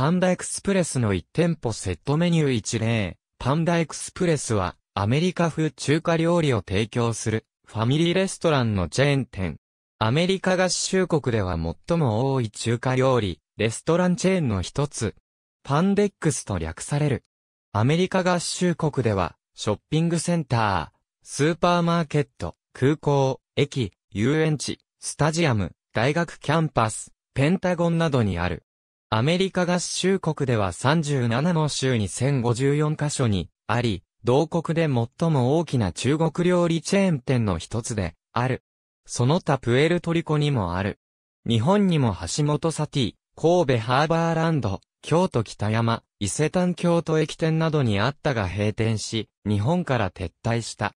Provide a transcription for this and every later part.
パンダエクスプレスの1店舗セットメニュー1例。パンダエクスプレスは、アメリカ風中華料理を提供する、ファミリーレストランのチェーン店。アメリカ合衆国では最も多い中華料理、レストランチェーンの一つ。パンデックスと略される。アメリカ合衆国では、ショッピングセンター、スーパーマーケット、空港、駅、遊園地、スタジアム、大学キャンパス、ペンタゴンなどにある。アメリカ合衆国では37の州に1054カ所にあり、同国で最も大きな中国料理チェーン店の一つである。その他プエルトリコにもある。日本にも橋本サティ、神戸ハーバーランド、京都北山、伊勢丹京都駅店などにあったが閉店し、日本から撤退した。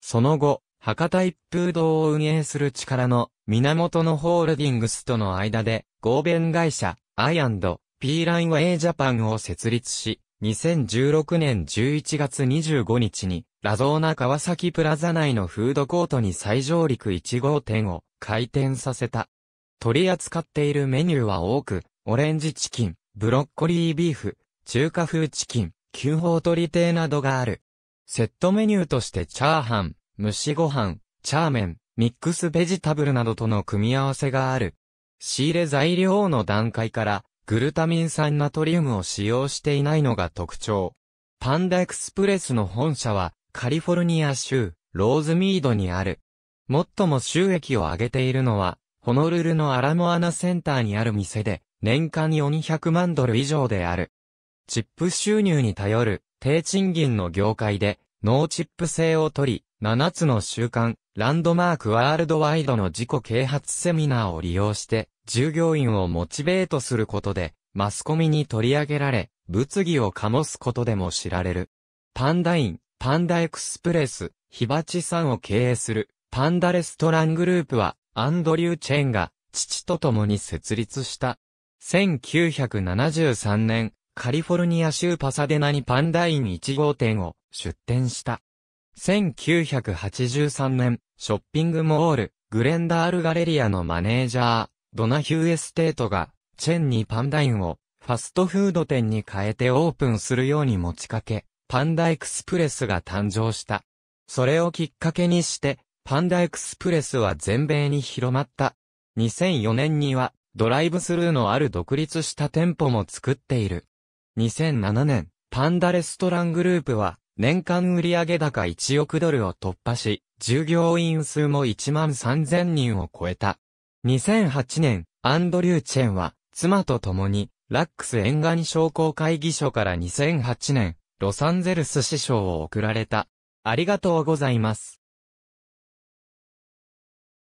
その後、博多一風堂を運営する力の源のホールディングスとの間で合弁会社、I&P ラインは A ジャパンを設立し、2016年11月25日に、ラゾーナ川崎プラザ内のフードコートに最上陸1号店を開店させた。取り扱っているメニューは多く、オレンジチキン、ブロッコリービーフ、中華風チキン、旧法り亭などがある。セットメニューとしてチャーハン、蒸しご飯、チャーメン、ミックスベジタブルなどとの組み合わせがある。仕入れ材料の段階から、グルタミン酸ナトリウムを使用していないのが特徴。パンダエクスプレスの本社は、カリフォルニア州、ローズミードにある。最も収益を上げているのは、ホノルルのアラモアナセンターにある店で、年間400万ドル以上である。チップ収入に頼る低賃金の業界で、ノーチップ制を取り、7つの習慣、ランドマークワールドワイドの自己啓発セミナーを利用して、従業員をモチベートすることで、マスコミに取り上げられ、物議を醸すことでも知られる。パンダイン、パンダエクスプレス、ヒバチさんを経営する、パンダレストラングループは、アンドリュー・チェンが、父と共に設立した。1973年、カリフォルニア州パサデナにパンダイン1号店を出店した。1983年、ショッピングモール、グレンダールガレリアのマネージャー、ドナヒューエステートが、チェンにパンダインを、ファストフード店に変えてオープンするように持ちかけ、パンダエクスプレスが誕生した。それをきっかけにして、パンダエクスプレスは全米に広まった。2004年には、ドライブスルーのある独立した店舗も作っている。2007年、パンダレストラングループは、年間売上高1億ドルを突破し、従業員数も1万3000人を超えた。2008年、アンドリュー・チェンは、妻と共に、ラックス沿岸商工会議所から2008年、ロサンゼルス市賞を贈られた。ありがとうございます。